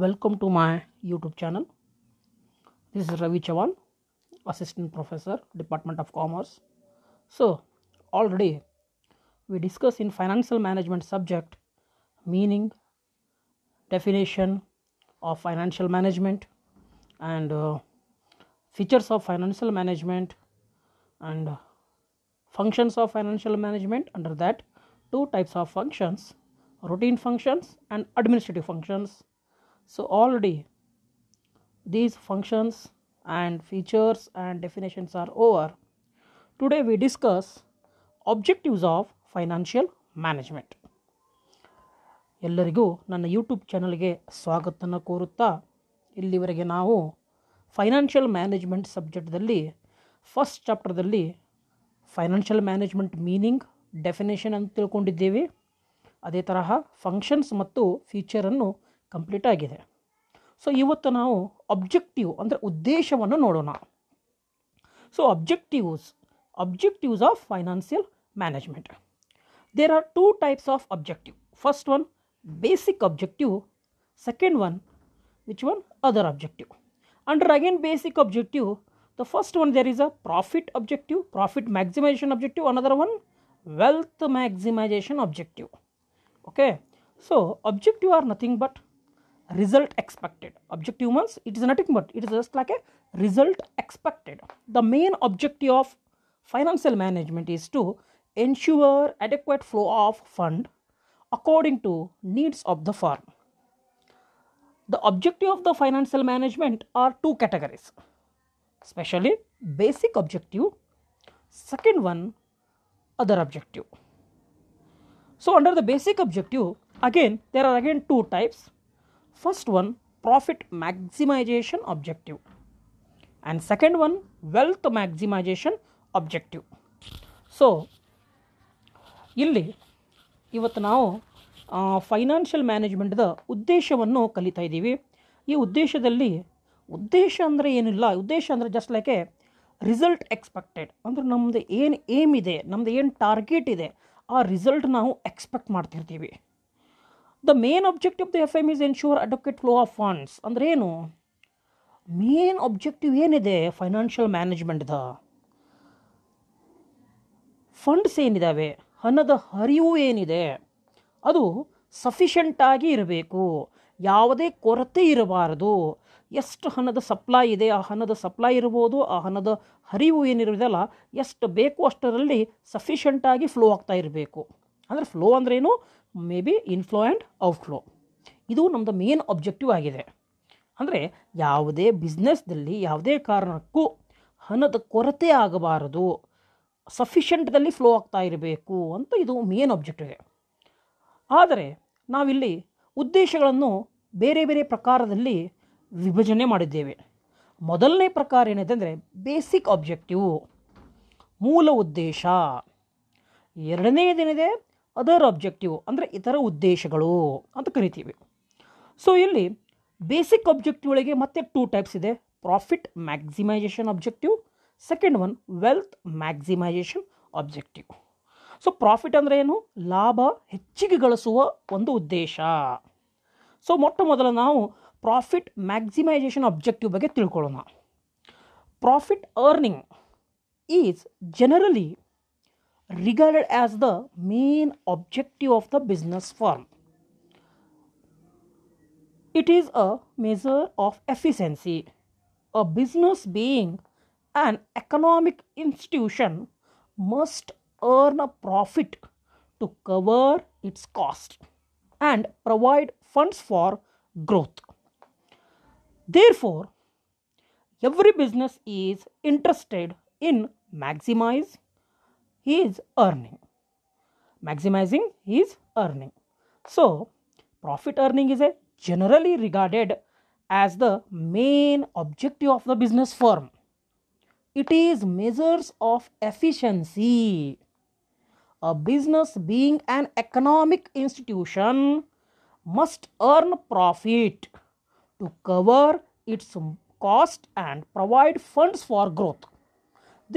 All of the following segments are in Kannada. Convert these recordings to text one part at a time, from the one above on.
Welcome to my YouTube channel. This is Ravi Chavan, Assistant Professor, Department of Commerce. So, already we discuss in financial management subject meaning, definition of financial management and uh, features of financial management and functions of financial management under that two types of functions routine functions and administrative functions so already these functions and features and definitions are over today we discuss objectives of financial management ಎಲ್ಲರಿಗೂ ನನ್ನ ಯೂಟ್ಯೂಬ್ ಚಾನಲ್ಗೆ ಸ್ವಾಗತವನ್ನು ಕೋರುತ್ತಾ ಇಲ್ಲಿವರೆಗೆ ನಾವು ಫೈನಾನ್ಷಿಯಲ್ ಮ್ಯಾನೇಜ್ಮೆಂಟ್ ಸಬ್ಜೆಕ್ಟ್ದಲ್ಲಿ ಫಸ್ಟ್ ಚಾಪ್ಟರ್ದಲ್ಲಿ ಫೈನಾನ್ಷಿಯಲ್ ಮ್ಯಾನೇಜ್ಮೆಂಟ್ ಮೀನಿಂಗ್ ಡೆಫಿನೇಷನ್ ಅಂತ ತಿಳ್ಕೊಂಡಿದ್ದೇವೆ ಅದೇ ತರಹ ಫಂಕ್ಷನ್ಸ್ ಮತ್ತು ಫೀಚರನ್ನು कंप्लीट ಆಗಿದೆ સો ઇવત ನಾವು ઓબ્જેક્ટિવ અંદર ઉદ્દેશ્ય વન નોડના so objectives objectives of financial management there are two types of objective first one basic objective second one which one another objective under again basic objective the first one there is a profit objective profit maximization objective another one wealth maximization objective okay so objective are nothing but result expected objective means it is nothing but it is just like a result expected the main objective of financial management is to ensure adequate flow of fund according to needs of the firm the objective of the financial management are two categories especially basic objective second one other objective so under the basic objective again there are again two types first one profit maximization objective and second one wealth maximization objective so ಇಲ್ಲಿ ಇವತ್ತು ನಾವು ಫೈನಾನ್ಷಿಯಲ್ ಮ್ಯಾನೇಜ್ಮೆಂಟ್ದ ಉದ್ದೇಶವನ್ನು ಕಲಿತಾ ಇದ್ದೀವಿ ಈ ಉದ್ದೇಶದಲ್ಲಿ ಉದ್ದೇಶ ಅಂದರೆ ಏನಿಲ್ಲ ಉದ್ದೇಶ ಅಂದರೆ just like a result expected ಅಂದರೆ ನಮ್ಮದು ಏನು ಏಮ್ ಇದೆ ನಮ್ಮದು ಏನು ಟಾರ್ಗೆಟ್ ಇದೆ ಆ ರಿಸಲ್ಟ್ ನಾವು ಎಕ್ಸ್ಪೆಕ್ಟ್ ಮಾಡ್ತಿರ್ತೀವಿ the main of the F M is ensure adequate flow of funds ಅಂದ್ರೆ ಏನು ಮೇನ್ ಆಬ್ಜೆಕ್ಟಿವ್ ಏನಿದೆ ಫೈನಾನ್ಷಿಯಲ್ ಮ್ಯಾನೇಜ್ಮೆಂಟ್ದ ಫಂಡ್ಸ್ ಏನಿದ್ದಾವೆ ಹಣದ ಹರಿವು ಏನಿದೆ ಅದು ಆಗಿ ಇರಬೇಕು ಯಾವುದೇ ಕೊರತೆ ಇರಬಾರದು ಎಷ್ಟು ಹಣದ ಸಪ್ಲೈ ಇದೆ ಆ ಹಣದ ಸಪ್ಲೈ ಇರ್ಬೋದು ಆ ಹಣದ ಹರಿವು ಏನಿರೋದಲ್ಲ ಎಷ್ಟು ಬೇಕು ಅಷ್ಟರಲ್ಲಿ ಸಫಿಷಿಯಂಟಾಗಿ ಫ್ಲೋ ಆಗ್ತಾ ಇರಬೇಕು ಅಂದರೆ ಫ್ಲೋ ಅಂದ್ರೇನು may be inflow and outflow ಇದು ನಮ್ಮದು ಮೇನ್ ಅಬ್ಜೆಕ್ಟಿವ್ ಆಗಿದೆ ಅಂದರೆ ಯಾವುದೇ ಬಿಸ್ನೆಸ್ದಲ್ಲಿ ಯಾವುದೇ ಕಾರಣಕ್ಕೂ ಹಣದ ಕೊರತೆ ಆಗಬಾರದು ಸಫಿಷಿಯೆಂಟ್ದಲ್ಲಿ ಫ್ಲೋ ಆಗ್ತಾ ಇರಬೇಕು ಅಂತ ಇದು ಮೇನ್ ಅಬ್ಜೆಕ್ಟಿವ್ ಆದರೆ ನಾವಿಲ್ಲಿ ಉದ್ದೇಶಗಳನ್ನು ಬೇರೆ ಬೇರೆ ಪ್ರಕಾರದಲ್ಲಿ ವಿಭಜನೆ ಮಾಡಿದ್ದೇವೆ ಮೊದಲನೇ ಪ್ರಕಾರ ಏನಿದೆ ಅಂದರೆ ಬೇಸಿಕ್ ಆಬ್ಜೆಕ್ಟಿವ್ ಮೂಲ ಉದ್ದೇಶ ಎರಡನೇದೇನಿದೆ ಅದರ್ ಅಬ್ಜೆಕ್ಟಿವ್ ಅಂದರೆ ಇತರ ಉದ್ದೇಶಗಳು ಅಂತ ಕರಿತೀವಿ ಸೊ ಇಲ್ಲಿ ಬೇಸಿಕ್ ಅಬ್ಜೆಕ್ಟಿವ್ ಒಳಗೆ ಮತ್ತೆ ಟೂ ಟೈಪ್ಸ್ ಇದೆ profit maximization objective second one wealth maximization objective so profit ಅಂದರೆ ಏನು ಲಾಭ ಹೆಚ್ಚಿಗೆ ಗಳಿಸುವ ಒಂದು ಉದ್ದೇಶ ಸೊ ಮೊಟ್ಟ ಮೊದಲು ನಾವು ಪ್ರಾಫಿಟ್ ಮ್ಯಾಕ್ಸಿಮೈಜೇಷನ್ ಅಬ್ಜೆಕ್ಟಿವ್ ಬಗ್ಗೆ ತಿಳ್ಕೊಳ್ಳೋಣ profit earning is generally regarded as the main objective of the business firm. It is a measure of efficiency. A business being an economic institution must earn a profit to cover its cost and provide funds for growth. Therefore, every business is interested in maximize he is earning maximizing his earning so profit earning is a generally regarded as the main objective of the business firm it is measures of efficiency a business being an economic institution must earn profit to cover its cost and provide funds for growth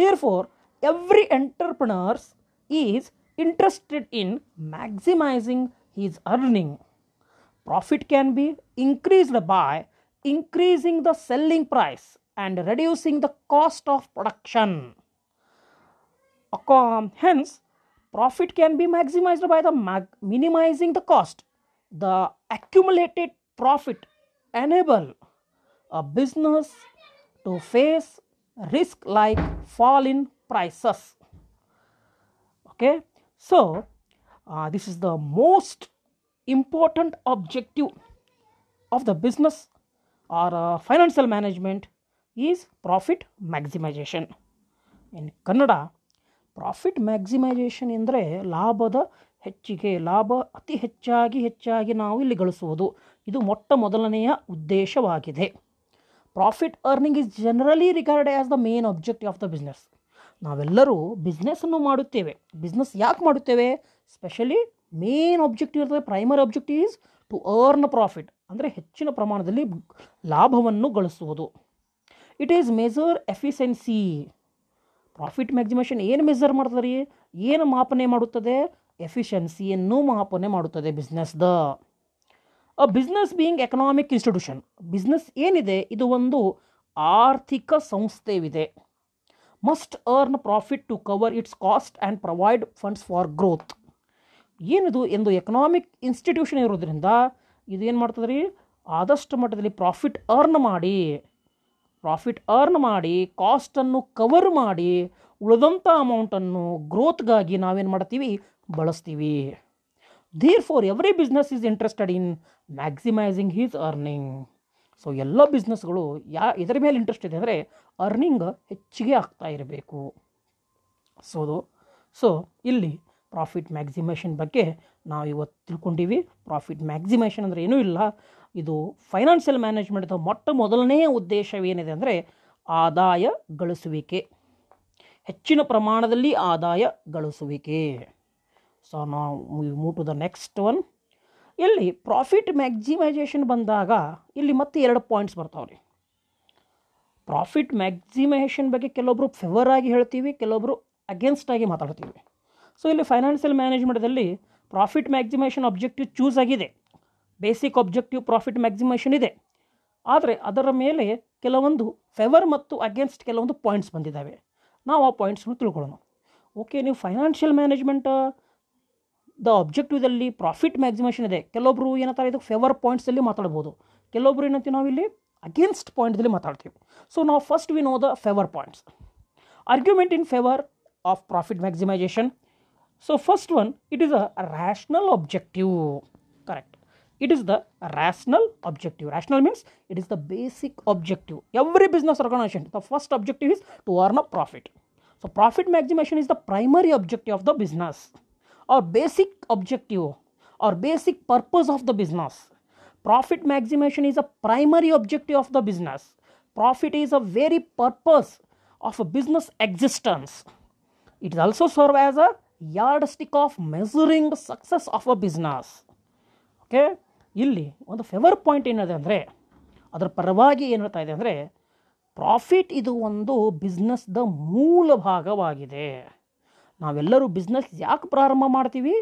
therefore every entrepreneur is interested in maximizing his earning. Profit can be increased by increasing the selling price and reducing the cost of production. Hence, profit can be maximized by the mag- minimizing the cost. The accumulated profit enable a business to face risk like fall in prices okay so this is the most important objective of the business or financial management is profit is in Kannada profit maximization ಎಂದರೆ ಲಾಭದ ಹೆಚ್ಚಿಗೆ ಲಾಭ ಅತಿ ಹೆಚ್ಚಾಗಿ ಹೆಚ್ಚಾಗಿ ನಾವು ಇಲ್ಲಿ ಗಳಿಸುವುದು ಇದು ಮೊಟ್ಟ ಮೊದಲನೆಯ ಉದ್ದೇಶವಾಗಿದೆ profit earning is generally regard as the main objective of the business ನಾವೆಲ್ಲರೂ ಬಿಸ್ನೆಸ್ಸನ್ನು ಮಾಡುತ್ತೇವೆ ಬಿಸ್ನೆಸ್ ಯಾಕೆ ಮಾಡುತ್ತೇವೆ ಸ್ಪೆಷಲಿ ಮೇನ್ ಆಬ್ಜೆಕ್ಟಿವ್ ಇರ್ತದೆ primary objective is to earn profit ಅಂದರೆ ಹೆಚ್ಚಿನ ಪ್ರಮಾಣದಲ್ಲಿ ಲಾಭವನ್ನು ಗಳಿಸುವುದು it is major efficiency profit maximization ಏನು ಮೆಜರ್ ಮಾಡ್ತದೆ ರೀ ಏನು ಮಾಪನೆ ಮಾಡುತ್ತದೆ ಎಫಿಷಿಯನ್ಸಿಯನ್ನು ಮಾಪನೆ ಮಾಡುತ್ತದೆ ಬಿಸ್ನೆಸ್ದ a business being economic institution business ಏನಿದೆ ಇದು ಒಂದು ಆರ್ಥಿಕ ಸಂಸ್ಥೆವಿದೆ must earn profit to cover it's cost and provide funds for growth ಏನಿದು ಎಂದು ಎಕನಾಮಿಕ್ ಇನ್ಸ್ಟಿಟ್ಯೂಷನ್ ಇರೋದ್ರಿಂದ ಇದೇನು ಮಾಡ್ತದೆ ರೀ ಆದಷ್ಟು ಮಟ್ಟದಲ್ಲಿ ಪ್ರಾಫಿಟ್ ಅರ್ನ್ ಮಾಡಿ ಪ್ರಾಫಿಟ್ ಅರ್ನ್ ಮಾಡಿ ಕಾಸ್ಟನ್ನು ಕವರ್ ಮಾಡಿ ಉಳಿದಂಥ ಅಮೌಂಟನ್ನು ಗ್ರೋತ್ಗಾಗಿ ನಾವೇನು ಮಾಡ್ತೀವಿ ಬಳಸ್ತೀವಿ therefore every business is interested in maximizing his earning so ಎಲ್ಲ ಬಿಸ್ನೆಸ್ಗಳು ಯಾ ಇದರ ಮೇಲೆ ಇಂಟ್ರೆಸ್ಟ್ ಇದೆ ಅಂದರೆ ಅರ್ನಿಂಗ್ ಹೆಚ್ಚಿಗೆ ಆಗ್ತಾ ಇರಬೇಕು ಸೊ ಸೊ ಇಲ್ಲಿ ಪ್ರಾಫಿಟ್ ಮ್ಯಾಕ್ಸಿಮೇಷನ್ ಬಗ್ಗೆ ನಾವು ಇವತ್ತು ತಿಳ್ಕೊಂಡಿವಿ ಪ್ರಾಫಿಟ್ ಮ್ಯಾಕ್ಸಿಮೇಷನ್ ಅಂದರೆ ಏನೂ ಇಲ್ಲ ಇದು ಫೈನಾನ್ಷಿಯಲ್ ಮ್ಯಾನೇಜ್ಮೆಂಟ್ದ ಮೊಟ್ಟ ಮೊದಲನೇ ಉದ್ದೇಶವೇನಿದೆ ಅಂದರೆ ಆದಾಯ ಗಳಿಸುವಿಕೆ ಹೆಚ್ಚಿನ ಪ್ರಮಾಣದಲ್ಲಿ ಆದಾಯ ಗಳಿಸುವಿಕೆ ಸೊ ನಾವು move to the next one ಇಲ್ಲಿ ಪ್ರಾಫಿಟ್ ಮ್ಯಾಕ್ಸಿಮೈಜೇಷನ್ ಬಂದಾಗ ಇಲ್ಲಿ ಮತ್ತೆ ಎರಡು ಪಾಯಿಂಟ್ಸ್ ಬರ್ತಾವೆ ರೀ ಪ್ರಾಫಿಟ್ ಮ್ಯಾಕ್ಸಿಮೈಜೇಷನ್ ಬಗ್ಗೆ ಕೆಲವೊಬ್ಬರು ಫೇವರ್ ಆಗಿ ಹೇಳ್ತೀವಿ ಕೆಲವೊಬ್ಬರು ಅಗೇನ್ಸ್ಟ್ ಆಗಿ ಮಾತಾಡ್ತೀವಿ ಸೊ ಇಲ್ಲಿ ಫೈನಾನ್ಷಿಯಲ್ ಮ್ಯಾನೇಜ್ಮೆಂಟ್ದಲ್ಲಿ ಪ್ರಾಫಿಟ್ ಮ್ಯಾಕ್ಸಿಮೈಷನ್ ಆಬ್ಜೆಕ್ಟಿವ್ ಚೂಸ್ ಆಗಿದೆ ಬೇಸಿಕ್ ಆಬ್ಜೆಕ್ಟಿವ್ ಪ್ರಾಫಿಟ್ ಮ್ಯಾಕ್ಸಿಮೈಷನ್ ಇದೆ ಆದರೆ ಅದರ ಮೇಲೆ ಕೆಲವೊಂದು ಫೆವರ್ ಮತ್ತು ಅಗೇನ್ಸ್ಟ್ ಕೆಲವೊಂದು ಪಾಯಿಂಟ್ಸ್ ಬಂದಿದ್ದಾವೆ ನಾವು ಆ ಪಾಯಿಂಟ್ಸ್ನ ತಿಳ್ಕೊಳ್ಳೋಣ ಓಕೆ ನೀವು ಫೈನಾನ್ಷಿಯಲ್ ಮ್ಯಾನೇಜ್ಮೆಂಟ್ ದ ಅಬ್ಜೆಕ್ಟಿವ್ದಲ್ಲಿ ಪ್ರಾಫಿಟ್ ಮ್ಯಾಕ್ಸಿಮೇಷನ್ ಇದೆ ಕೆಲವೊಬ್ಬರು ಏನಂತಾರೆ ಇದು ಫೇವರ್ ಪಾಯಿಂಟ್ಸಲ್ಲಿ ಮಾತಾಡ್ಬೋದು ಕೆಲವೊಬ್ಬರು ಏನಂತೀವಿ ನಾವಿಲ್ಲಿ ಅಗೇನ್ಸ್ಟ್ ಪಾಯಿಂಟ್ದಲ್ಲಿ ಮಾತಾಡ್ತೀವಿ ಸೊ ನಾವು first we know the favour points argument in favour of profit maximization so first one it is a rational objective correct it is the rational objective rational means it is the basic objective every business organisation the first objective is to earn a profit so profit maximization is the primary objective of the business ಅವ್ರ ಬೇಸಿಕ್ ಅಬ್ಜೆಕ್ಟಿವ್ ಅವ್ರ basic purpose of the business profit maximization is a primary objective of the business profit is a very purpose of a business existence it is also serve as a yardstick of measuring success of a business okay ಇಲ್ಲಿ ಒಂದು ಫೆವರ್ ಪಾಯಿಂಟ್ ಏನಿದೆ ಅಂದರೆ ಅದರ ಪರವಾಗಿ ಏನು ಹೇಳ್ತಾ ಇದೆ ಅಂದರೆ ಪ್ರಾಫಿಟ್ ಇದು ಒಂದು ಬಿಸ್ನೆಸ್ದ ಮೂಲ ಭಾಗವಾಗಿದೆ ನಾವೆಲ್ಲರೂ ಬಿಸ್ನೆಸ್ ಯಾಕೆ ಪ್ರಾರಂಭ ಮಾಡ್ತೀವಿ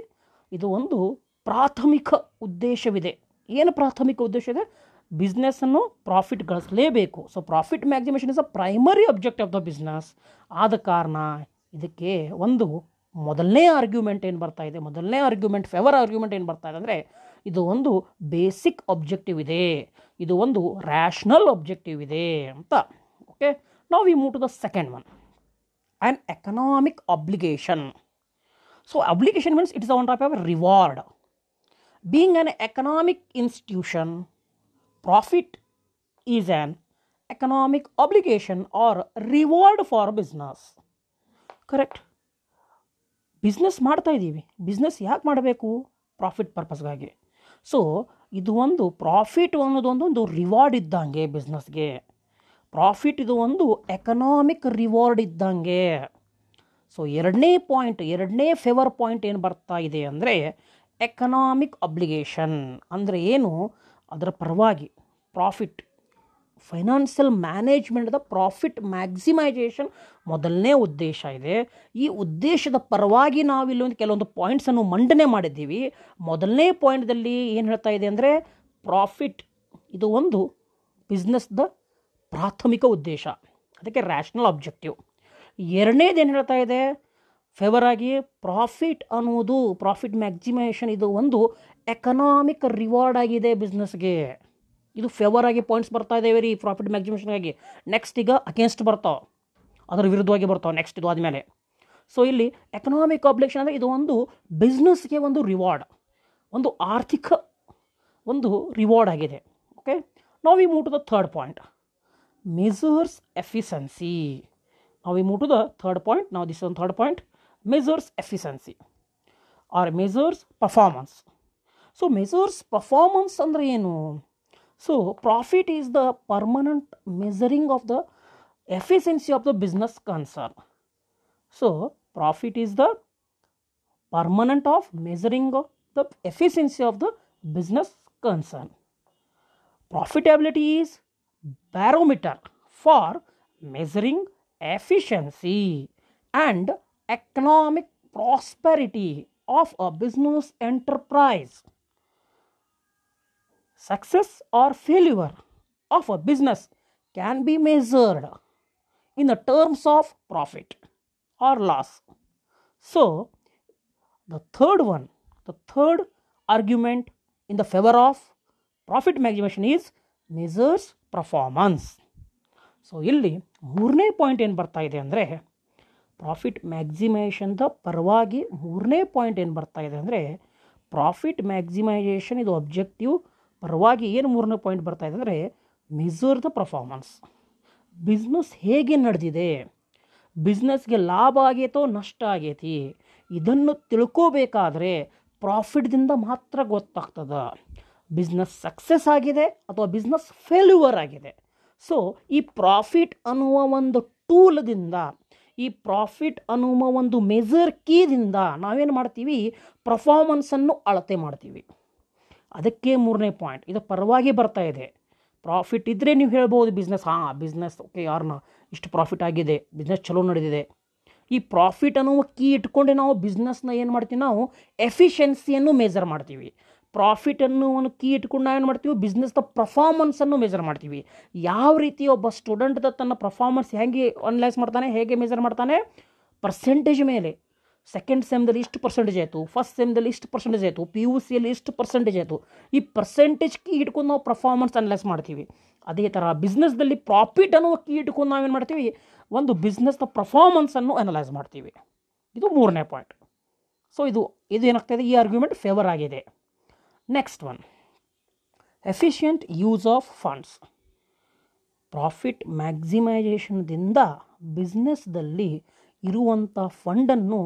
ಇದು ಒಂದು ಪ್ರಾಥಮಿಕ ಉದ್ದೇಶವಿದೆ ಏನು ಪ್ರಾಥಮಿಕ ಉದ್ದೇಶ ಇದೆ ಬಿಸ್ನೆಸ್ಸನ್ನು ಪ್ರಾಫಿಟ್ ಗಳಿಸಲೇಬೇಕು so profit maximization is a primary object of the business ಆದ ಕಾರಣ ಇದಕ್ಕೆ ಒಂದು ಮೊದಲನೇ ಆರ್ಗ್ಯುಮೆಂಟ್ ಏನು ಬರ್ತಾ ಇದೆ ಮೊದಲನೇ ಆರ್ಗ್ಯುಮೆಂಟ್ ಫೆವರ್ ಆರ್ಗ್ಯುಮೆಂಟ್ ಏನು ಬರ್ತಾ ಇದೆ ಅಂದರೆ ಇದು ಒಂದು ಬೇಸಿಕ್ ಅಬ್ಜೆಕ್ಟಿವ್ ಇದೆ ಇದು ಒಂದು ರ್ಯಾಷ್ನಲ್ ಅಬ್ಜೆಕ್ಟಿವ್ ಇದೆ ಅಂತ ಓಕೆ ನಾವು ಈ move to the second one an economic obligation. So, obligation means it is on top of a reward. Being an economic institution, profit is an economic obligation or reward for business. Correct business ಮಾಡ್ತಾ ಇದ್ದೀವಿ ಬಿಸ್ನೆಸ್ ಯಾಕೆ ಮಾಡಬೇಕು ಪ್ರಾಫಿಟ್ ಪರ್ಪಸ್ಗಾಗಿ ಸೊ ಇದು ಒಂದು ಪ್ರಾಫಿಟ್ ಅನ್ನೋದೊಂದು ಒಂದು ರಿವಾರ್ಡ್ ಇದ್ದಂಗೆ ಬಿಸ್ನೆಸ್ಗೆ ಪ್ರಾಫಿಟ್ ಇದು ಒಂದು ಎಕನಾಮಿಕ್ ರಿವಾರ್ಡ್ ಇದ್ದಂಗೆ ಸೊ ಎರಡನೇ ಪಾಯಿಂಟ್ ಎರಡನೇ ಫೇವರ್ ಪಾಯಿಂಟ್ ಏನು ಬರ್ತಾ ಇದೆ ಅಂದರೆ ಎಕನಾಮಿಕ್ ಅಬ್ಲಿಗೇಷನ್ ಅಂದರೆ ಏನು ಅದರ ಪರವಾಗಿ ಪ್ರಾಫಿಟ್ ಫೈನಾನ್ಷಿಯಲ್ ಮ್ಯಾನೇಜ್ಮೆಂಟ್ದ ಪ್ರಾಫಿಟ್ ಮ್ಯಾಕ್ಸಿಮೈಜೇಷನ್ ಮೊದಲನೇ ಉದ್ದೇಶ ಇದೆ ಈ ಉದ್ದೇಶದ ಪರವಾಗಿ ನಾವು ಇಲ್ಲೊಂದು ಕೆಲವೊಂದು ಪಾಯಿಂಟ್ಸನ್ನು ಮಂಡನೆ ಮಾಡಿದ್ದೀವಿ ಮೊದಲನೇ ಪಾಯಿಂಟ್ದಲ್ಲಿ ಏನು ಹೇಳ್ತಾ ಇದೆ ಅಂದರೆ ಪ್ರಾಫಿಟ್ ಇದು ಒಂದು ಬಿಸ್ನೆಸ್ದ ಪ್ರಾಥಮಿಕ ಉದ್ದೇಶ ಅದಕ್ಕೆ ರ್ಯಾಷನಲ್ ಆಬ್ಜೆಕ್ಟಿವ್ ಎರಡನೇದು ಏನು ಹೇಳ್ತಾ ಇದೆ ಫೇವರಾಗಿ ಪ್ರಾಫಿಟ್ ಅನ್ನೋದು ಪ್ರಾಫಿಟ್ ಮ್ಯಾಕ್ಸಿಮೈಷನ್ ಇದು ಒಂದು ಎಕನಾಮಿಕ್ ರಿವಾರ್ಡ್ ಆಗಿದೆ ಬಿಸ್ನೆಸ್ಗೆ ಇದು ಫೇವರ್ ಪಾಯಿಂಟ್ಸ್ ಬರ್ತಾ ಇದೆ ರೀ ಪ್ರಾಫಿಟ್ ಆಗಿ ನೆಕ್ಸ್ಟ್ ಈಗ ಅಗೇನ್ಸ್ಟ್ ಬರ್ತಾವೆ ಅದರ ವಿರುದ್ಧವಾಗಿ ಬರ್ತಾವೆ ನೆಕ್ಸ್ಟ್ ಇದು ಆದಮೇಲೆ ಸೊ ಇಲ್ಲಿ ಎಕನಾಮಿಕ್ ಆಬ್ಲೆಕ್ಷನ್ ಅಂದರೆ ಇದು ಒಂದು ಬಿಸ್ನೆಸ್ಗೆ ಒಂದು ರಿವಾರ್ಡ್ ಒಂದು ಆರ್ಥಿಕ ಒಂದು ರಿವಾರ್ಡ್ ಆಗಿದೆ ಓಕೆ ನಾವು ಈ move to the third point measures efficiency. Now we move to the third point. Now this is the third point. Measures efficiency or measures performance. So measures performance and you So profit is the permanent measuring of the efficiency of the business concern. So profit is the permanent of measuring of the efficiency of the business concern. Profitability is barometer for measuring efficiency and economic prosperity of a business enterprise. Success or failure of a business can be measured in the terms of profit or loss. So, the third one, the third argument in the favor of profit maximization is measures performance so ಇಲ್ಲಿ ಮೂರನೇ ಪಾಯಿಂಟ್ ಏನು ಬರ್ತಾ ಇದೆ ಅಂದರೆ ಪ್ರಾಫಿಟ್ ಮ್ಯಾಕ್ಸಿಮೈಷನ್ದ ಪರವಾಗಿ ಮೂರನೇ ಪಾಯಿಂಟ್ ಏನು ಬರ್ತಾ ಇದೆ ಅಂದರೆ ಪ್ರಾಫಿಟ್ ಮ್ಯಾಕ್ಸಿಮೈಸೇಷನ್ ಇದು ಅಬ್ಜೆಕ್ಟಿವ್ ಪರವಾಗಿ ಏನು ಮೂರನೇ ಪಾಯಿಂಟ್ ಬರ್ತಾ ಇದೆ ಅಂದರೆ ಮಿಸೋರ್ದ ದ ಬಿಸ್ನೆಸ್ ಹೇಗೆ ನಡೆದಿದೆ ಬಿಸ್ನೆಸ್ಗೆ ಲಾಭ ಆಗೈತೋ ನಷ್ಟ ಆಗೈತಿ ಇದನ್ನು ತಿಳ್ಕೋಬೇಕಾದ್ರೆ ಪ್ರಾಫಿಟ್ದಿಂದ ಮಾತ್ರ ಗೊತ್ತಾಗ್ತದೆ ಬಿಸ್ನೆಸ್ ಸಕ್ಸಸ್ ಆಗಿದೆ ಅಥವಾ ಬಿಸ್ನೆಸ್ ಫೇಲ್ಯೂವರ್ ಆಗಿದೆ ಸೊ ಈ ಪ್ರಾಫಿಟ್ ಅನ್ನುವ ಒಂದು ಟೂಲ್ದಿಂದ ಈ ಪ್ರಾಫಿಟ್ ಅನ್ನುವ ಒಂದು ಮೇಜರ್ ಕೀದಿಂದ ನಾವೇನು ಮಾಡ್ತೀವಿ ಪ್ರಫಾರ್ಮೆನ್ಸನ್ನು ಅಳತೆ ಮಾಡ್ತೀವಿ ಅದಕ್ಕೆ ಮೂರನೇ ಪಾಯಿಂಟ್ ಇದು ಪರವಾಗಿ ಬರ್ತಾ ಇದೆ ಪ್ರಾಫಿಟ್ ಇದ್ದರೆ ನೀವು ಹೇಳ್ಬೋದು ಬಿಸ್ನೆಸ್ ಹಾಂ ಬಿಸ್ನೆಸ್ ಓಕೆ ಯಾರನ್ನ ಇಷ್ಟು ಪ್ರಾಫಿಟ್ ಆಗಿದೆ ಬಿಸ್ನೆಸ್ ಚಲೋ ನಡೆದಿದೆ ಈ ಪ್ರಾಫಿಟ್ ಅನ್ನುವ ಕೀ ಇಟ್ಕೊಂಡೆ ನಾವು ಬಿಸ್ನೆಸ್ನ ಏನು ಮಾಡ್ತೀವಿ ನಾವು ಎಫಿಷಿಯನ್ಸಿಯನ್ನು ಮೇಜರ್ ಮಾಡ್ತೀವಿ ಪ್ರಾಫಿಟನ್ನು ಒಂದು ಕೀ ಇಟ್ಕೊಂಡು ನಾವೇನು ಮಾಡ್ತೀವಿ ಬಿಸ್ನೆಸ್ದ ಪರ್ಫಾಮೆನ್ಸನ್ನು ಮೆಜರ್ ಮಾಡ್ತೀವಿ ಯಾವ ರೀತಿ ಒಬ್ಬ ಸ್ಟೂಡೆಂಟ್ದ ತನ್ನ ಪರ್ಫಾರ್ಮೆನ್ಸ್ ಹೇಗೆ ಅನಲೈಸ್ ಮಾಡ್ತಾನೆ ಹೇಗೆ ಮೆಜರ್ ಮಾಡ್ತಾನೆ ಪರ್ಸೆಂಟೇಜ್ ಮೇಲೆ ಸೆಕೆಂಡ್ ಸೆಮ್ದಲ್ಲಿ ಇಷ್ಟು ಪರ್ಸೆಂಟೇಜ್ ಆಯಿತು ಫಸ್ಟ್ ಸೆಮ್ದಲ್ಲಿ ಇಷ್ಟು ಪರ್ಸೆಂಟೇಜ್ ಆಯಿತು ಪಿ ಯು ಸಿಯಲ್ಲಿ ಇಷ್ಟು ಪರ್ಸೆಂಟೇಜ್ ಆಯಿತು ಈ ಪರ್ಸೆಂಟೇಜ್ ಕೀ ಇಟ್ಕೊಂಡು ನಾವು ಪರ್ಫಾರ್ಮೆನ್ಸ್ ಅನಲೈಸ್ ಮಾಡ್ತೀವಿ ಅದೇ ಥರ ಬಿಸ್ನೆಸ್ದಲ್ಲಿ ಪ್ರಾಫಿಟ್ ಅನ್ನುವ ಕೀ ಇಟ್ಕೊಂಡು ನಾವೇನು ಮಾಡ್ತೀವಿ ಒಂದು ಬಿಸ್ನೆಸ್ನ ಪರ್ಫಾಮೆನ್ಸನ್ನು ಅನಲೈಸ್ ಮಾಡ್ತೀವಿ ಇದು ಮೂರನೇ ಪಾಯಿಂಟ್ ಸೊ ಇದು ಇದು ಏನಾಗ್ತಾಯಿದೆ ಈ ಆರ್ಗ್ಯುಮೆಂಟ್ ಫೇವರ್ ಆಗಿದೆ next one efficient use of funds profit ಮ್ಯಾಕ್ಸಿಮೈಜೇಷನ್ದಿಂದ ಬಿಸ್ನೆಸ್ದಲ್ಲಿ ಇರುವಂಥ ಫಂಡನ್ನು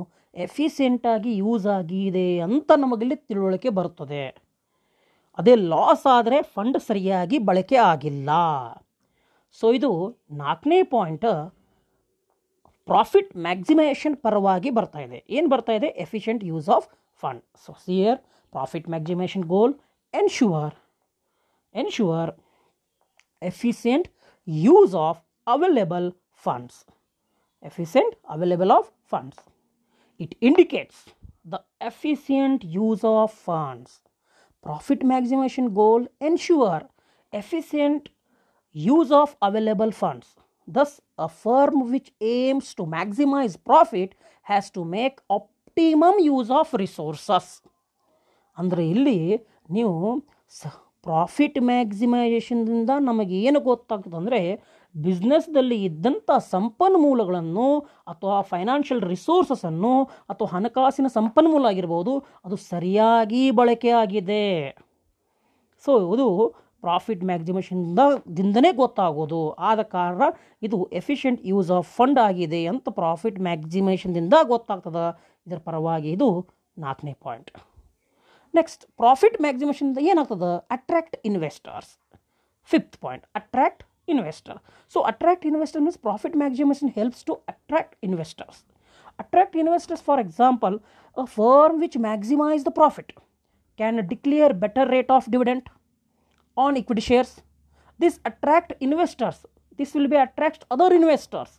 ಎಫಿಷಿಯೆಂಟಾಗಿ ಯೂಸ್ ಆಗಿದೆ ಅಂತ ನಮಗಲ್ಲಿ ತಿಳುವಳಿಕೆ ಬರುತ್ತದೆ ಅದೇ ಲಾಸ್ ಆದರೆ ಫಂಡ್ ಸರಿಯಾಗಿ ಬಳಕೆ ಆಗಿಲ್ಲ ಸೊ ಇದು ನಾಲ್ಕನೇ ಪಾಯಿಂಟ್ ಪ್ರಾಫಿಟ್ ಮ್ಯಾಕ್ಸಿಮೈಷನ್ ಪರವಾಗಿ ಬರ್ತಾ ಇದೆ ಏನು ಬರ್ತಾ ಇದೆ efficient use of fund. So here profit maximization goal ensure ensure efficient use of available funds. Efficient available of funds. It indicates the efficient use of funds. Profit maximization goal ensure efficient use of available funds. Thus, a firm which aims to maximize profit has to make up. Optimum use of resources ಅಂದರೆ ಇಲ್ಲಿ ನೀವು ಸ ಪ್ರಾಫಿಟ್ ಮ್ಯಾಕ್ಸಿಮೈಸೇಷನ್ದಿಂದ ನಮಗೆ ಏನು ಗೊತ್ತಾಗ್ತದೆ ಅಂದರೆ ಬಿಸ್ನೆಸ್ದಲ್ಲಿ ಇದ್ದಂಥ ಸಂಪನ್ಮೂಲಗಳನ್ನು ಅಥವಾ ಫೈನಾನ್ಷಿಯಲ್ ರಿಸೋರ್ಸಸನ್ನು ಅಥವಾ ಹಣಕಾಸಿನ ಸಂಪನ್ಮೂಲ ಆಗಿರ್ಬೋದು ಅದು ಸರಿಯಾಗಿ ಬಳಕೆ ಆಗಿದೆ ಸೊ ಇದು ಪ್ರಾಫಿಟ್ ಮ್ಯಾಕ್ಸಿಮೇಷನ್ದ ದಿಂದನೇ ಗೊತ್ತಾಗೋದು ಆದ ಕಾರಣ ಇದು ಎಫಿಷಿಯೆಂಟ್ ಯೂಸ್ ಆಫ್ ಫಂಡ್ ಆಗಿದೆ ಅಂತ ಪ್ರಾಫಿಟ್ ಮ್ಯಾಕ್ಸಿಮೇಷನ್ದಿಂದ ಗೊತ್ತಾಗ್ತದೆ ಇದರ ಪರವಾಗಿ ಇದು ನಾಲ್ಕನೇ ಪಾಯಿಂಟ್ ನೆಕ್ಸ್ಟ್ ಪ್ರಾಫಿಟ್ ಮ್ಯಾಕ್ಸಿಮೇಷನ್ ಏನಾಗ್ತದೆ attract investors fifth point attract investor so attract investor means profit maximization helps to attract investors attract investors for example a firm which maximise the profit can declare better rate of dividend on equity shares this attract investors this will be attract other investors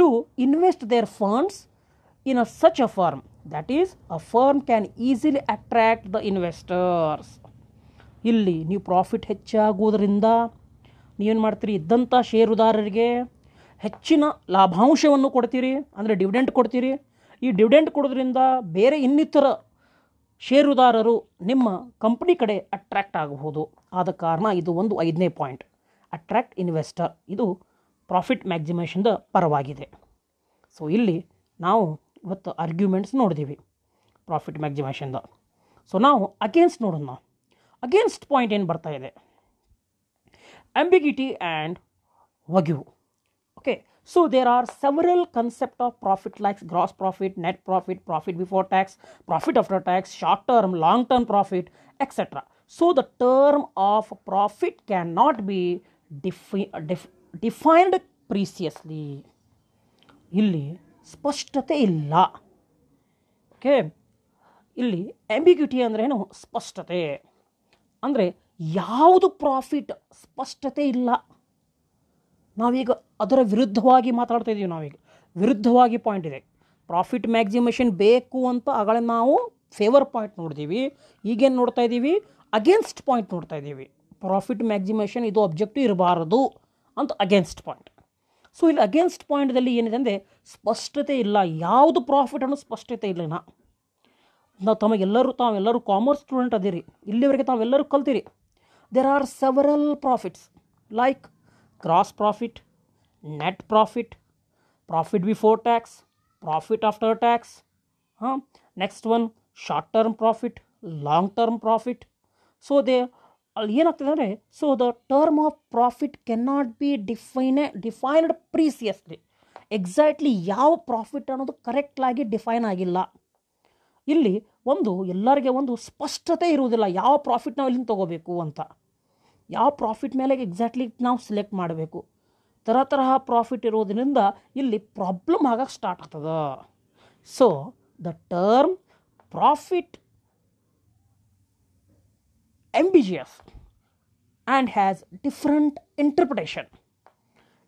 to invest their funds in a such a firm that is a firm can easily attract the investors ಇಲ್ಲಿ ನೀವು ಪ್ರಾಫಿಟ್ ಹೆಚ್ಚಾಗುವುದರಿಂದ ನೀವೇನು ಮಾಡ್ತೀರಿ ಇದ್ದಂಥ ಷೇರುದಾರರಿಗೆ ಹೆಚ್ಚಿನ ಲಾಭಾಂಶವನ್ನು ಕೊಡ್ತೀರಿ ಅಂದರೆ ಡಿವಿಡೆಂಟ್ ಕೊಡ್ತೀರಿ ಈ ಡಿವಿಡೆಂಟ್ ಕೊಡೋದ್ರಿಂದ ಬೇರೆ ಇನ್ನಿತರ ಷೇರುದಾರರು ನಿಮ್ಮ ಕಂಪ್ನಿ ಕಡೆ ಅಟ್ರ್ಯಾಕ್ಟ್ ಆಗಬಹುದು ಆದ ಕಾರಣ ಇದು ಒಂದು ಐದನೇ ಪಾಯಿಂಟ್ ಅಟ್ರ್ಯಾಕ್ಟ್ ಇನ್ವೆಸ್ಟರ್ ಇದು ಪ್ರಾಫಿಟ್ ಮ್ಯಾಕ್ಸಿಮೇಷನ್ದ ಪರವಾಗಿದೆ ಸೊ ಇಲ್ಲಿ ನಾವು ಇವತ್ತು ಆರ್ಗ್ಯುಮೆಂಟ್ಸ್ ನೋಡಿದ್ದೀವಿ ಪ್ರಾಫಿಟ್ ಮ್ಯಾಕ್ಸಿಮೇಷನ್ದ ಸೊ ನಾವು ಅಗೇನ್ಸ್ಟ್ ನೋಡೋಣ ನಾವು ಅಗೇನ್ಸ್ಟ್ ಪಾಯಿಂಟ್ ಏನು ಬರ್ತಾ ಇದೆ ambiguity and vague okay so there are several concept of profit likes gross profit net profit profit before tax profit after tax short term long term profit etcetera so the term of profit can not be ಡಿಫಿ ಡಿಫ್ ಡಿಫೈನ್ಡ್ ಪ್ರೀಸಿಯಸ್ಲಿ ಇಲ್ಲಿ ಸ್ಪಷ್ಟತೆ ಇಲ್ಲ ಓಕೆ ಇಲ್ಲಿ ಆ್ಯಂಬಿಗ್ಯುಟಿ ಅಂದರೆ ಏನು ಸ್ಪಷ್ಟತೆ ಅಂದರೆ ಯಾವುದು ಪ್ರಾಫಿಟ್ ಸ್ಪಷ್ಟತೆ ಇಲ್ಲ ನಾವೀಗ ಅದರ ವಿರುದ್ಧವಾಗಿ ಮಾತಾಡ್ತಾ ಇದ್ದೀವಿ ನಾವೀಗ ವಿರುದ್ಧವಾಗಿ ಪಾಯಿಂಟ್ ಇದೆ ಪ್ರಾಫಿಟ್ ಮ್ಯಾಕ್ಸಿಮೇಷನ್ ಬೇಕು ಅಂತ ಅಗಳನ್ನ ನಾವು ಫೇವರ್ ಪಾಯಿಂಟ್ ನೋಡ್ತೀವಿ ಈಗೇನು ನೋಡ್ತಾ ಇದ್ದೀವಿ ಅಗೇನ್ಸ್ಟ್ ಪಾಯಿಂಟ್ ನೋಡ್ತಾ ಇದ್ದೀವಿ ಪ್ರಾಫಿಟ್ ಮ್ಯಾಕ್ಸಿಮೇಷನ್ ಇದು ಅಬ್ಜೆಕ್ಟಿವ್ ಇರಬಾರದು ಅಂತ ಅಗೇನ್ಸ್ಟ್ ಪಾಯಿಂಟ್ ಸೊ ಇಲ್ಲಿ ಅಗೇನ್ಸ್ಟ್ ಪಾಯಿಂಟ್ದಲ್ಲಿ ಏನಿದೆ ಅಂದರೆ ಸ್ಪಷ್ಟತೆ ಇಲ್ಲ ಯಾವುದು ಪ್ರಾಫಿಟ್ ಅನ್ನೋ ಸ್ಪಷ್ಟತೆ ಇಲ್ಲ ನಾ ನಾವು ತಮಗೆಲ್ಲರೂ ತಾವೆಲ್ಲರೂ ಕಾಮರ್ಸ್ ಸ್ಟೂಡೆಂಟ್ ಅದಿರಿ ಇಲ್ಲಿವರೆಗೆ ತಾವೆಲ್ಲರೂ ಕಲ್ತೀರಿ there are several profits like gross profit net profit profit before tax profit after tax ಹಾಂ next one short term profit long term profit so they ಅಲ್ಲಿ ಏನಾಗ್ತದೆ ಅಂದರೆ so the term of profit can not be ಡಿಫೈನೆ ಡಿಫೈನ್ಡ್ ಪ್ರೀಸಿಯಸ್ಲಿ ಎಕ್ಸಾಕ್ಟ್ಲಿ ಯಾವ ಪ್ರಾಫಿಟ್ ಅನ್ನೋದು ಕರೆಕ್ಟಾಗಿ ಡಿಫೈನ್ ಆಗಿಲ್ಲ ಇಲ್ಲಿ ಒಂದು ಎಲ್ಲರಿಗೆ ಒಂದು ಸ್ಪಷ್ಟತೆ ಇರುವುದಿಲ್ಲ ಯಾವ ಪ್ರಾಫಿಟ್ ನಾವು ಇಲ್ಲಿಂದ ತೊಗೋಬೇಕು ಅಂತ ಯಾವ ಪ್ರಾಫಿಟ್ ಮೇಲೆ ಎಕ್ಸಾಕ್ಟ್ಲಿ ನಾವು ಸೆಲೆಕ್ಟ್ ಮಾಡಬೇಕು ಥರ ತರಹ ಪ್ರಾಫಿಟ್ ಇರೋದರಿಂದ ಇಲ್ಲಿ ಪ್ರಾಬ್ಲಮ್ ಆಗಕ್ಕೆ ಸ್ಟಾರ್ಟ್ ಆಗ್ತದ so the term profit ambiguous and has different interpretation.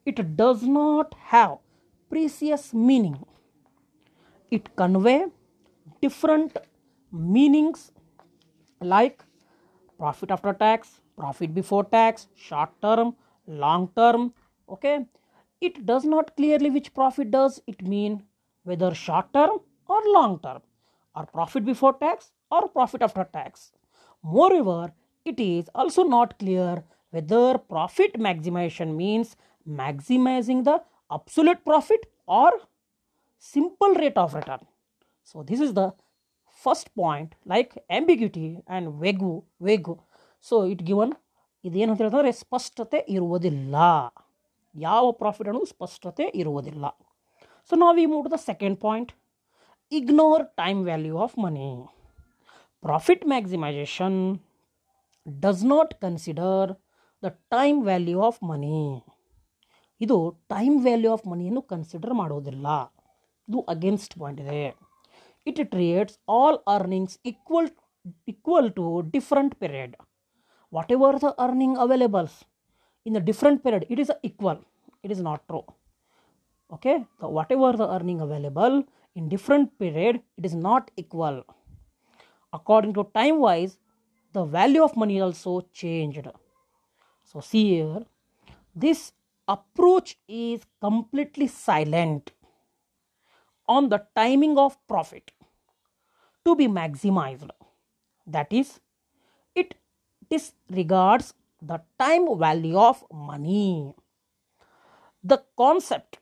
It does not have precious meaning. It convey different meanings like profit after tax, profit before tax, short term, long term. Okay, it does not clearly which profit does it mean whether short term or long term or profit before tax or profit after tax Moreover, it is also not clear whether profit maximization means maximizing the absolute profit or simple rate of return. So, this is the first point like ambiguity and vegu, vegu. So, it given ಇದೇನು ಅಂತ ಹೇಳ್ತಂದರೆ ಸ್ಪಷ್ಟತೆ ಇರುವುದಿಲ್ಲ ಯಾವ ಪ್ರಾಫಿಟ್ ಅನ್ನೋದು ಸ್ಪಷ್ಟತೆ ಇರುವುದಿಲ್ಲ ಸೊ ನಾವು ಈ move the second point ignore time value of money Profit maximization does not consider the time value of money ಇದು ಟೈಮ್ ವ್ಯಾಲ್ಯೂ ಆಫ್ ಮನಿಯನ್ನು ಕನ್ಸಿಡರ್ ಮಾಡೋದಿಲ್ಲ ಇದು ಅಗೇನ್ಸ್ಟ್ ಪಾಯಿಂಟ್ ಇದೆ it treats all earnings equal equal to different period whatever the earning availables in the different period it is a equal it is not true okay whatever the earning available in different period it is not equal according to time wise the value of money also changed so see here this approach is completely silent on the timing of profit to be maximized that is it disregards the time value of money the concept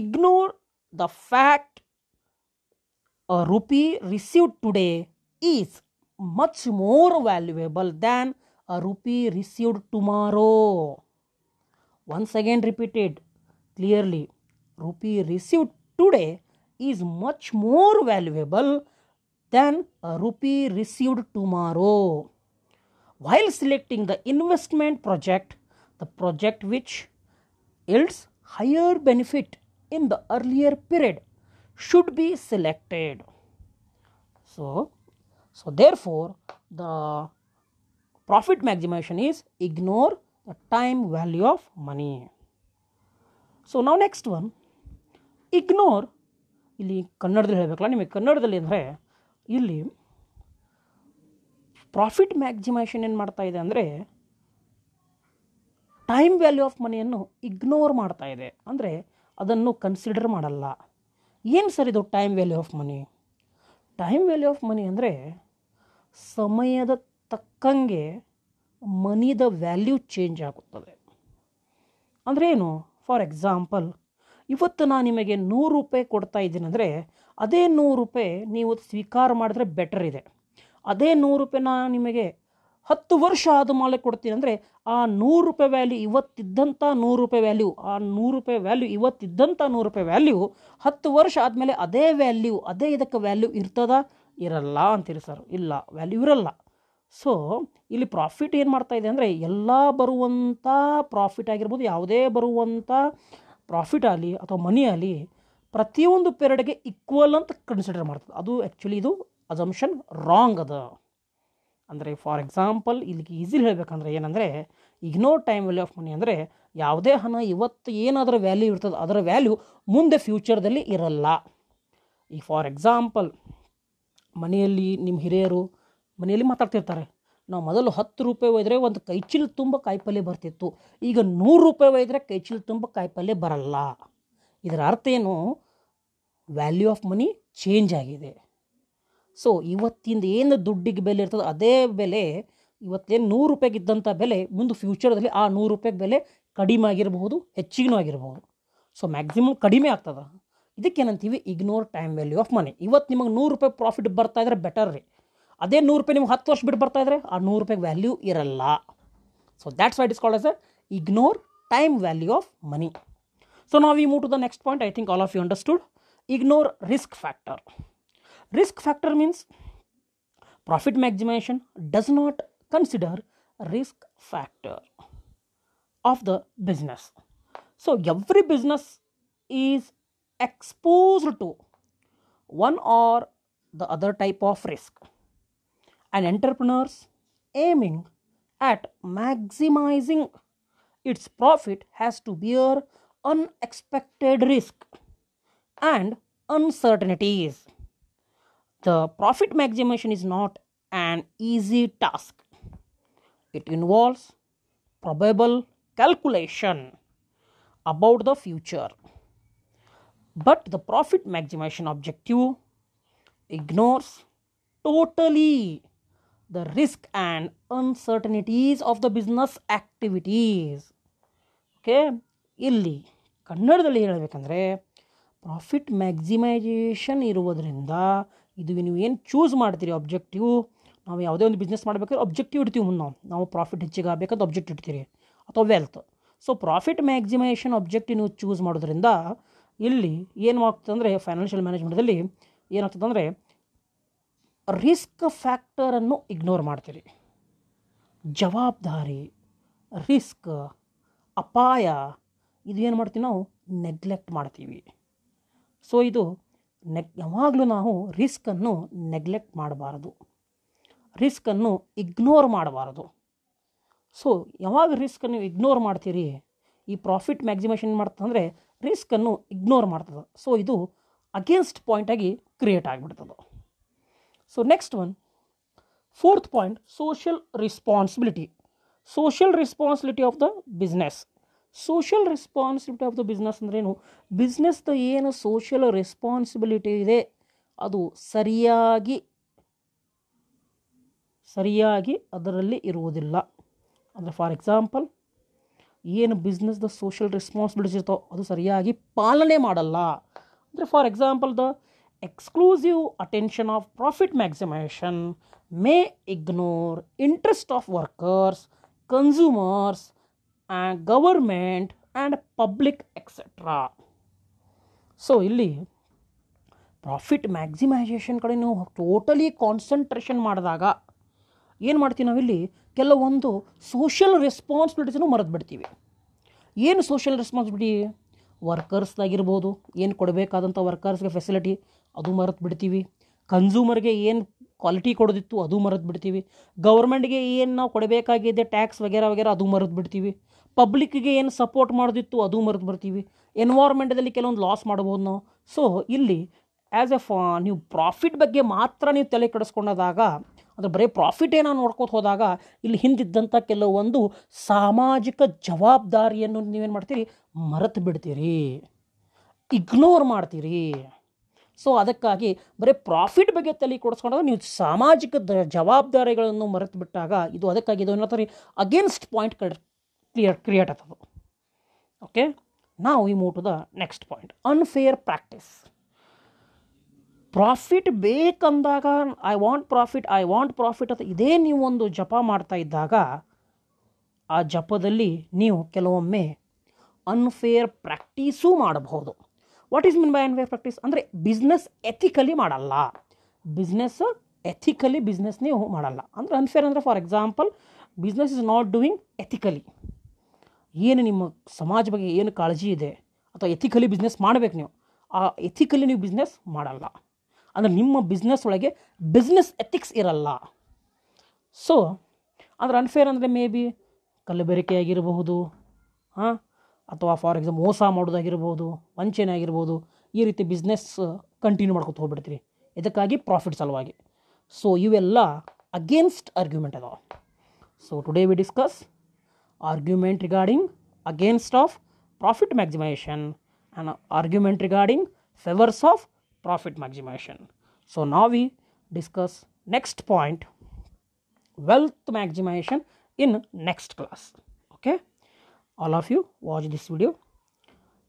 ignore the fact a rupee received today is much more valuable than a rupee received tomorrow. Once again, repeated clearly rupee received today is much more valuable than a rupee received tomorrow. While selecting the investment project, the project which yields higher benefit in the earlier period should be selected so so therefore the profit maximization is ignore the time value of money so ನಾವು ನೆಕ್ಸ್ಟ್ ಒನ್ ಇಗ್ನೋರ್ ಇಲ್ಲಿ ಕನ್ನಡದಲ್ಲಿ ಹೇಳಬೇಕಲ್ಲ ನಿಮಗೆ ಕನ್ನಡದಲ್ಲಿ ಅಂದರೆ ಇಲ್ಲಿ ಪ್ರಾಫಿಟ್ ಮ್ಯಾಕ್ಸಿಮೇಷನ್ ಏನು ಮಾಡ್ತಾ ಇದೆ ಅಂದರೆ ಟೈಮ್ ವ್ಯಾಲ್ಯೂ ಆಫ್ ಮನಿಯನ್ನು ಇಗ್ನೋರ್ ಮಾಡ್ತಾ ಇದೆ ಅಂದರೆ ಅದನ್ನು ಕನ್ಸಿಡರ್ ಮಾಡಲ್ಲ ಏನು ಸರ್ ಇದು time value of money time value of money ಅಂದರೆ ಸಮಯದ ತಕ್ಕಂಗೆ ಮನಿದ ವ್ಯಾಲ್ಯೂ ಚೇಂಜ್ ಆಗುತ್ತದೆ ಅಂದರೆ ಏನು ಫಾರ್ ಎಕ್ಸಾಂಪಲ್ ಇವತ್ತು ನಾನು ನಿಮಗೆ ನೂರು ರೂಪಾಯಿ ಕೊಡ್ತಾ ಇದ್ದೀನಿ ಅಂದರೆ ಅದೇ ನೂರು ರೂಪಾಯಿ ನೀವು ಸ್ವೀಕಾರ ಮಾಡಿದ್ರೆ ಬೆಟರ್ ಇದೆ ಅದೇ ನೂರು ರೂಪಾಯಿ ನಾನು ನಿಮಗೆ ಹತ್ತು ವರ್ಷ ಆದ ಮಾಲೆ ಕೊಡ್ತೀನಿ ಅಂದರೆ ಆ ನೂರು ರೂಪಾಯಿ ವ್ಯಾಲ್ಯೂ ಇವತ್ತಿದ್ದಂಥ ನೂರು ರೂಪಾಯಿ ವ್ಯಾಲ್ಯೂ ಆ ನೂರು ರೂಪಾಯಿ ವ್ಯಾಲ್ಯೂ ಇವತ್ತಿದ್ದಂಥ ನೂರು ರೂಪಾಯಿ ವ್ಯಾಲ್ಯೂ ಹತ್ತು ವರ್ಷ ಆದಮೇಲೆ ಅದೇ ವ್ಯಾಲ್ಯೂ ಅದೇ ಇದಕ್ಕೆ ವ್ಯಾಲ್ಯೂ ಇರ್ತದ ಇರಲ್ಲ ಅಂತೇಳಿ ಸರ್ ಇಲ್ಲ ವ್ಯಾಲ್ಯೂ ಇರಲ್ಲ ಸೊ ಇಲ್ಲಿ ಪ್ರಾಫಿಟ್ ಏನು ಮಾಡ್ತಾ ಇದೆ ಅಂದರೆ ಎಲ್ಲ ಬರುವಂಥ ಪ್ರಾಫಿಟ್ ಆಗಿರ್ಬೋದು ಯಾವುದೇ ಬರುವಂಥ ಪ್ರಾಫಿಟ್ ಆಗಲಿ ಅಥವಾ ಮನಿ ಆಗಲಿ ಪ್ರತಿಯೊಂದು ಪೀರಿಯಡ್ಗೆ ಈಕ್ವಲ್ ಅಂತ ಕನ್ಸಿಡರ್ ಮಾಡ್ತದೆ ಅದು ಆ್ಯಕ್ಚುಲಿ ಇದು ಅಸಂಪ್ಷನ್ ರಾಂಗ್ ಅದ ಅಂದರೆ ಫಾರ್ ಎಕ್ಸಾಂಪಲ್ ಇಲ್ಲಿಗೆ ಈಸಿಲಿ ಹೇಳಬೇಕಂದ್ರೆ ಏನಂದರೆ ignore time value of money ಅಂದರೆ ಯಾವುದೇ ಹಣ ಇವತ್ತು ಏನಾದರೂ ವ್ಯಾಲ್ಯೂ ಇರ್ತದೆ ಅದರ ವ್ಯಾಲ್ಯೂ ಮುಂದೆ ಫ್ಯೂಚರ್ದಲ್ಲಿ ಇರಲ್ಲ ಈಗ ಫಾರ್ ಎಕ್ಸಾಂಪಲ್ ಮನೆಯಲ್ಲಿ ನಿಮ್ಮ ಹಿರಿಯರು ಮನೆಯಲ್ಲಿ ಮಾತಾಡ್ತಿರ್ತಾರೆ ನಾವು ಮೊದಲು ಹತ್ತು ರೂಪಾಯಿ ಒಯ್ದರೆ ಒಂದು ಕೈಚಿಲ್ ತುಂಬ ಕಾಯಿಪಲ್ಯ ಬರ್ತಿತ್ತು ಈಗ ನೂರು ರೂಪಾಯಿ ಒಯ್ದರೆ ಕೈಚಿಲ್ ತುಂಬ ಕಾಯಿಪಲ್ಯ ಬರಲ್ಲ ಇದರ ಅರ್ಥ ಏನು ವ್ಯಾಲ್ಯೂ ಆಫ್ ಮನಿ ಚೇಂಜ್ ಆಗಿದೆ ಸೊ ಇವತ್ತಿಂದ ಏನು ದುಡ್ಡಿಗೆ ಬೆಲೆ ಇರ್ತದೆ ಅದೇ ಬೆಲೆ ಇವತ್ತೇನು ನೂರು ರೂಪಾಯಿಗೆ ಇದ್ದಂಥ ಬೆಲೆ ಮುಂದೆ ಫ್ಯೂಚರ್ದಲ್ಲಿ ಆ ನೂರು ರೂಪಾಯಿಗೆ ಬೆಲೆ ಕಡಿಮೆ ಆಗಿರಬಹುದು ಹೆಚ್ಚಿಗೂ ಆಗಿರಬಹುದು ಸೊ ಮ್ಯಾಕ್ಸಿಮಮ್ ಕಡಿಮೆ ಆಗ್ತದೆ ಇದಕ್ಕೇನಂತೀವಿ ignore time value of money ಇವತ್ತು ನಿಮಗೆ ನೂರು ರೂಪಾಯಿ ಪ್ರಾಫಿಟ್ ಬರ್ತಾ ಇದ್ರೆ ಬೆಟರ್ ರೀ ಅದೇ ನೂರು ರೂಪಾಯಿ ನಿಮ್ಗೆ ಹತ್ತು ವರ್ಷ ಬಿಟ್ಟು ಬರ್ತಾ ಇದ್ರೆ ಆ ನೂರು ರೂಪಾಯಿಗೆ ವ್ಯಾಲ್ಯೂ ಇರಲ್ಲ so that's what is called as a ignore time value of money so ನಾವು ಈ move to the next point I think all of you understood ignore risk factor risk factor means profit maximization does not consider risk factor of the business so every business is exposed to one or the other type of risk and entrepreneurs aiming at maximizing its profit has to bear unexpected risk and uncertainties the profit maximization is not an easy task, it involves probable calculation about the future. But the profit maximization objective ignores totally the risk and uncertainties of the business activities. Okay ಇಲ್ಲಿ ಕನ್ನಡದಲ್ಲಿ ಹೇಳಬೇಕಂದ್ರೆ ಪ್ರಾಫಿಟ್ ಮ್ಯಾಕ್ಸಿಮೈಜೇಷನ್ ಇರುವುದರಿಂದ ಇದು ನೀವು ಏನು ಚೂಸ್ ಮಾಡ್ತೀರಿ ಆಬ್ಜೆಕ್ಟಿವ್ ನಾವು ಯಾವುದೇ ಒಂದು ಬಿಸ್ನೆಸ್ ಮಾಡಬೇಕಾದ್ರೆ ಅಬ್ಜೆಕ್ಟಿವ್ ಇಡ್ತೀವಿ ಮುಂದೆ ನಾವು ಪ್ರಾಫಿಟ್ ಹೆಚ್ಚಿಗೆ ಆಗಬೇಕಂತ ಅಬ್ಜೆಕ್ಟ್ ಇಡ್ತೀರಿ ಅಥವಾ wealth so profit maximization objective ನೀವು ಚೂಸ್ ಮಾಡೋದ್ರಿಂದ ಇಲ್ಲಿ ಏನು ಆಗ್ತದೆ ಅಂದರೆ ಫೈನಾನ್ಷಿಯಲ್ ಮ್ಯಾನೇಜ್ಮೆಂಟಲ್ಲಿ ಏನಾಗ್ತದೆ ಅಂದರೆ ರಿಸ್ಕ್ ಫ್ಯಾಕ್ಟರನ್ನು ಇಗ್ನೋರ್ ಮಾಡ್ತೀರಿ ಜವಾಬ್ದಾರಿ ರಿಸ್ಕ್ ಅಪಾಯ ಇದು ಏನು ಮಾಡ್ತೀವಿ ನಾವು ನೆಗ್ಲೆಕ್ಟ್ ಮಾಡ್ತೀವಿ ಸೊ ಇದು ನೆಗ್ ಯಾವಾಗಲೂ ನಾವು ರಿಸ್ಕನ್ನು ನೆಗ್ಲೆಕ್ಟ್ ಮಾಡಬಾರ್ದು ರಿಸ್ಕನ್ನು ಇಗ್ನೋರ್ ಮಾಡಬಾರ್ದು ಸೊ ಯಾವಾಗ ರಿಸ್ಕನ್ನು ಇಗ್ನೋರ್ ಮಾಡ್ತೀರಿ ಈ ಪ್ರಾಫಿಟ್ ಮ್ಯಾಕ್ಸಿಮೇಷನ್ ಮಾಡ್ತಂದರೆ ರಿಸ್ಕನ್ನು ಇಗ್ನೋರ್ ಮಾಡ್ತದೆ ಸೊ ಇದು ಅಗೇನ್ಸ್ಟ್ ಪಾಯಿಂಟಾಗಿ ಕ್ರಿಯೇಟ್ ಆಗಿಬಿಡ್ತದೆ so next one fourth point social responsibility social responsibility of the business social responsibility of the business ಅಂದ್ರೇನು ಬಿಸ್ನೆಸ್ದ ಏನು ಸೋಷಿಯಲ್ ರೆಸ್ಪಾನ್ಸಿಬಿಲಿಟಿ ಇದೆ ಅದು ಸರಿಯಾಗಿ ಸರಿಯಾಗಿ ಅದರಲ್ಲಿ ಇರುವುದಿಲ್ಲ ಅಂದರೆ ಫಾರ್ ಎಕ್ಸಾಂಪಲ್ ಏನು ಬಿಸ್ನೆಸ್ದ ಸೋಷಿಯಲ್ ರೆಸ್ಪಾನ್ಸಿಬಿಲಿಟಿ ಇರ್ತೋ ಅದು ಸರಿಯಾಗಿ ಪಾಲನೆ ಮಾಡಲ್ಲ ಅಂದರೆ for example the exclusive attention of profit maximization may ignore interest of workers consumers and government and public etcetera so ಇಲ್ಲಿ ಪ್ರಾಫಿಟ್ ಮ್ಯಾಕ್ಸಿಮೈಸೇಷನ್ ಕಡೆ ನೀವು ಟೋಟಲಿ ಕಾನ್ಸಂಟ್ರೇಷನ್ ಮಾಡಿದಾಗ ಏನು ಮಾಡ್ತೀವಿ ನಾವಿಲ್ಲಿ ಕೆಲವೊಂದು ಸೋಷಿಯಲ್ ರೆಸ್ಪಾನ್ಸಿಬಿಲಿಟೀಸನ್ನು ಮರೆತು ಬಿಡ್ತೀವಿ ಏನು ಸೋಷಿಯಲ್ ರೆಸ್ಪಾನ್ಸಿಬಿಲಿಟಿ ವರ್ಕರ್ಸ್ದಾಗಿರ್ಬೋದು ಏನು ಕೊಡಬೇಕಾದಂಥ ವರ್ಕರ್ಸ್ಗೆ ಫೆಸಿಲಿಟಿ ಅದು ಮರೆತು ಬಿಡ್ತೀವಿ ಕನ್ಸೂಮರ್ಗೆ ಏನು ಕ್ವಾಲಿಟಿ ಕೊಡೋದಿತ್ತು ಅದು ಮರೆತು ಬಿಡ್ತೀವಿ ಗೌರ್ಮೆಂಟ್ಗೆ ಏನು ನಾವು ಕೊಡಬೇಕಾಗಿದೆ ಟ್ಯಾಕ್ಸ್ ವಗೇರ ವಗೇರ ಅದು ಮರೆತು ಬಿಡ್ತೀವಿ ಪಬ್ಲಿಕ್ಗೆ ಏನು ಸಪೋರ್ಟ್ ಮಾಡೋದಿತ್ತು ಅದು ಮರೆತು ಬರ್ತೀವಿ ಎನ್ವೈರ್ಮೆಂಟದಲ್ಲಿ ಕೆಲವೊಂದು ಲಾಸ್ ಮಾಡ್ಬೋದು ನಾವು ಸೊ ಇಲ್ಲಿ ಆ್ಯಸ್ ಎ ಫಾ ನೀವು ಪ್ರಾಫಿಟ್ ಬಗ್ಗೆ ಮಾತ್ರ ನೀವು ತಲೆ ಕೆಡಿಸ್ಕೊಂಡಾಗ ಅಂದರೆ ಬರೀ ಪ್ರಾಫಿಟ್ ಏನೋ ನೋಡ್ಕೋತ ಹೋದಾಗ ಇಲ್ಲಿ ಹಿಂದಿದ್ದಂಥ ಕೆಲವೊಂದು ಸಾಮಾಜಿಕ ಜವಾಬ್ದಾರಿಯನ್ನು ನೀವೇನು ಮಾಡ್ತೀರಿ ಮರೆತು ಬಿಡ್ತೀರಿ ಇಗ್ನೋರ್ ಮಾಡ್ತೀರಿ ಸೊ ಅದಕ್ಕಾಗಿ ಬರೀ ಪ್ರಾಫಿಟ್ ಬಗ್ಗೆ ತಲೆ ಕೊಡಿಸ್ಕೊಂಡಾಗ ನೀವು ಸಾಮಾಜಿಕ ಜವಾಬ್ದಾರಿಗಳನ್ನು ಮರೆತು ಬಿಟ್ಟಾಗ ಇದು ಅದಕ್ಕಾಗಿ ಇದು ಏನಾದ್ರೆ ಅಗೇನ್ಸ್ಟ್ ಪಾಯಿಂಟ್ ಕ್ಲಿಯರ್ ಕ್ರಿಯೇಟ್ ಆಗ್ತದೆ ಓಕೆ ನಾವು ಈ move to the next point unfair practice profit ಬೇಕಂದಾಗ I want profit I want profit ಅಂತ ಇದೇ ನೀವೊಂದು ಜಪ ಮಾಡ್ತಾ ಇದ್ದಾಗ ಆ ಜಪದಲ್ಲಿ ನೀವು ಕೆಲವೊಮ್ಮೆ ಅನ್ಫೇರ್ ಪ್ರಾಕ್ಟೀಸೂ ಮಾಡಬಹುದು what is mean by unfair practice ಅಂದರೆ ಬಿಸ್ನೆಸ್ ಎಥಿಕಲಿ ಮಾಡಲ್ಲ ಬಿಸ್ನೆಸ್ ಎಥಿಕಲಿ ಬಿಸ್ನೆಸ್ ನೀವು ಮಾಡಲ್ಲ ಅಂದರೆ ಅನ್ಫೇರ್ ಅಂದರೆ for example business is not doing ethically ಏನು ನಿಮ್ಮ ಸಮಾಜ ಬಗ್ಗೆ ಏನು ಕಾಳಜಿ ಇದೆ ಅಥವಾ ಎಥಿಕಲಿ ಬಿಸ್ನೆಸ್ ಮಾಡಬೇಕು ನೀವು ಆ ಎಥಿಕಲಿ ನೀವು ಬಿಸ್ನೆಸ್ ಮಾಡಲ್ಲ ಅಂದರೆ ನಿಮ್ಮ ಬಿಸ್ನೆಸ್ ಒಳಗೆ ಬಿಸ್ನೆಸ್ ಎಥಿಕ್ಸ್ ಇರಲ್ಲ ಸೊ ಅಂದರೆ ಅನ್ಫೇರ್ ಅಂದರೆ ಮೇ ಬಿ ಕಲಬೆರಕೆ ಆಗಿರಬಹುದು ಹಾಂ ಅಥವಾ ಫಾರ್ ಎಕ್ಸಾಂಪಲ್ ಮೋಸ ಮಾಡೋದಾಗಿರ್ಬೋದು ವಂಚನೆ ಆಗಿರ್ಬೋದು ಈ ರೀತಿ ಬಿಸ್ನೆಸ್ ಕಂಟಿನ್ಯೂ ಮಾಡ್ಕೊತ ಹೋಗ್ಬಿಡ್ತೀರಿ ಇದಕ್ಕಾಗಿ ಪ್ರಾಫಿಟ್ ಸಲುವಾಗಿ ಸೊ ಇವೆಲ್ಲ ಅಗೇನ್ಸ್ಟ್ ಆರ್ಗ್ಯುಮೆಂಟ್ ಅದಾವೆ so today we discuss argument regarding against of profit maximization and argument regarding favors of profit maximization so now we discuss next point wealth maximization in next class okay all of you watch this video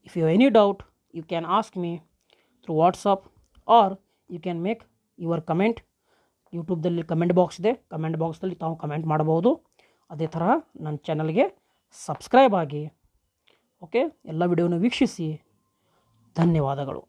if you have any doubt you can ask me through whatsapp or you can make your comment ಯೂಟ್ಯೂಬ್ದಲ್ಲಿ comment comment box there comment ತಾವು ಕಮೆಂಟ್ comment. ಅದೇ ಥರ ನನ್ನ ಚಾನಲ್ಗೆ ಸಬ್ಸ್ಕ್ರೈಬ್ ಆಗಿ ಓಕೆ ಎಲ್ಲ ವಿಡಿಯೋವನ್ನು ವೀಕ್ಷಿಸಿ ಧನ್ಯವಾದಗಳು